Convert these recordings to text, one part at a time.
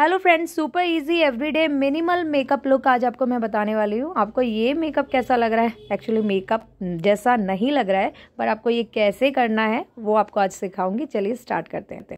hello friends super easy everyday minimal makeup look आज आपको मैं बताने वाली हूँ आपको ये मेकअप कैसा लग रहा है एक्चुअली मेकअप जैसा नहीं लग रहा है पर आपको ये कैसे करना है वो आपको आज सिखाऊंगी चलिए स्टार्ट करते हैं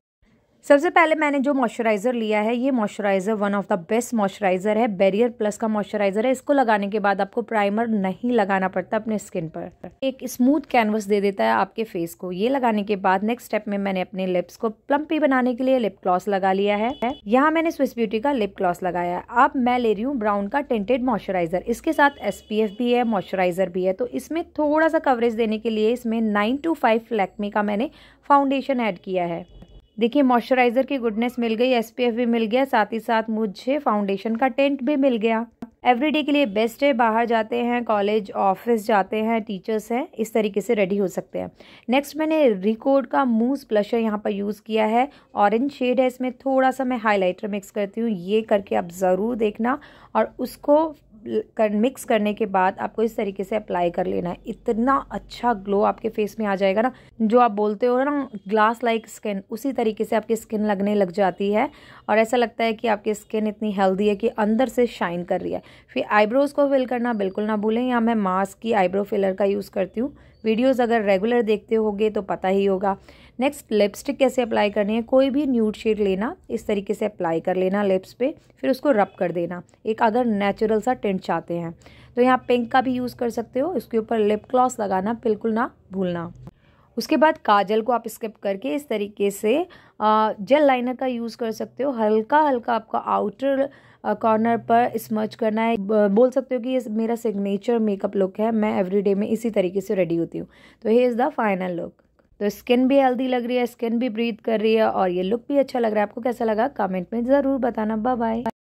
सबसे पहले मैंने जो मॉइस्चराइज़र लिया है ये moisturiser one of the best moisturiser है बैरियर प्लस का मॉइस्चराइज़र है इसको लगाने के बाद आपको प्राइमर नहीं लगाना पड़ता अपने स्किन पर एक स्मूथ कैनवस दे देता है आपके फेस को ये लगाने के बाद नेक्स्ट स्टेप में मैंने अपने लिप्स को प्लम्पी बनाने के लिए लिप ग्लॉस लगा लिया है यहाँ मैंने स्विस ब्यूटी का लिप ग्लॉस लगाया है अब मैं ले रही हूँ ब्राउन का टेंटेड मॉइस्चराइज़र इसके साथ एस भी है मॉइस्चराइज़र भी है तो इसमें थोड़ा सा कवरेज देने के लिए इसमें नाइन टू फाइव लैकमी का मैंने फाउंडेशन ऐड किया है देखिए मॉइस्चराइजर की गुडनेस मिल गई एसपीएफ भी मिल गया साथ ही साथ मुझे फाउंडेशन का टेंट भी मिल गया एवरीडे के लिए बेस्ट है बाहर जाते हैं कॉलेज ऑफिस जाते हैं टीचर्स हैं इस तरीके से रेडी हो सकते हैं नेक्स्ट मैंने रिकोड का मूस ब्लशर यहाँ पर यूज़ किया है ऑरेंज शेड है इसमें थोड़ा सा मैं हाइलाइटर मिक्स करती हूँ ये करके आप ज़रूर देखना और उसको कर मिक्स करने के बाद आपको इस तरीके से अप्लाई कर लेना है इतना अच्छा ग्लो आपके फेस में आ जाएगा ना जो आप बोलते हो ना ग्लास लाइक स्किन उसी तरीके से आपकी स्किन लगने लग जाती है और ऐसा लगता है कि आपकी स्किन इतनी हेल्दी है कि अंदर से शाइन कर रही है फिर आईब्रोज़ को फिल करना बिल्कुल ना भूलें या मैं मास्क की आईब्रो फिलर का यूज़ करती हूँ वीडियोस अगर रेगुलर देखते होगे तो पता ही होगा नेक्स्ट लिपस्टिक कैसे अप्लाई करनी है कोई भी न्यूड शेड लेना इस तरीके से अप्लाई कर लेना लिप्स पे फिर उसको रब कर देना एक अगर नेचुरल सा टेंट चाहते हैं तो यहाँ पिंक का भी यूज़ कर सकते हो इसके ऊपर लिप क्लॉथ लगाना बिल्कुल ना भूलना उसके बाद काजल को आप स्किप करके इस तरीके से जेल लाइनर का यूज़ कर सकते हो हल्का हल्का आपका आउटर कॉर्नर पर स्मच करना है बोल सकते हो कि ये मेरा सिग्नेचर मेकअप लुक है मैं एवरीडे में इसी तरीके से रेडी होती हूँ तो ये इज़ द फाइनल लुक तो स्किन भी हेल्दी लग रही है स्किन भी ब्रीथ कर रही है और ये लुक भी अच्छा लग रहा है आपको कैसा लगा कमेंट में ज़रूर बताना बाय बाय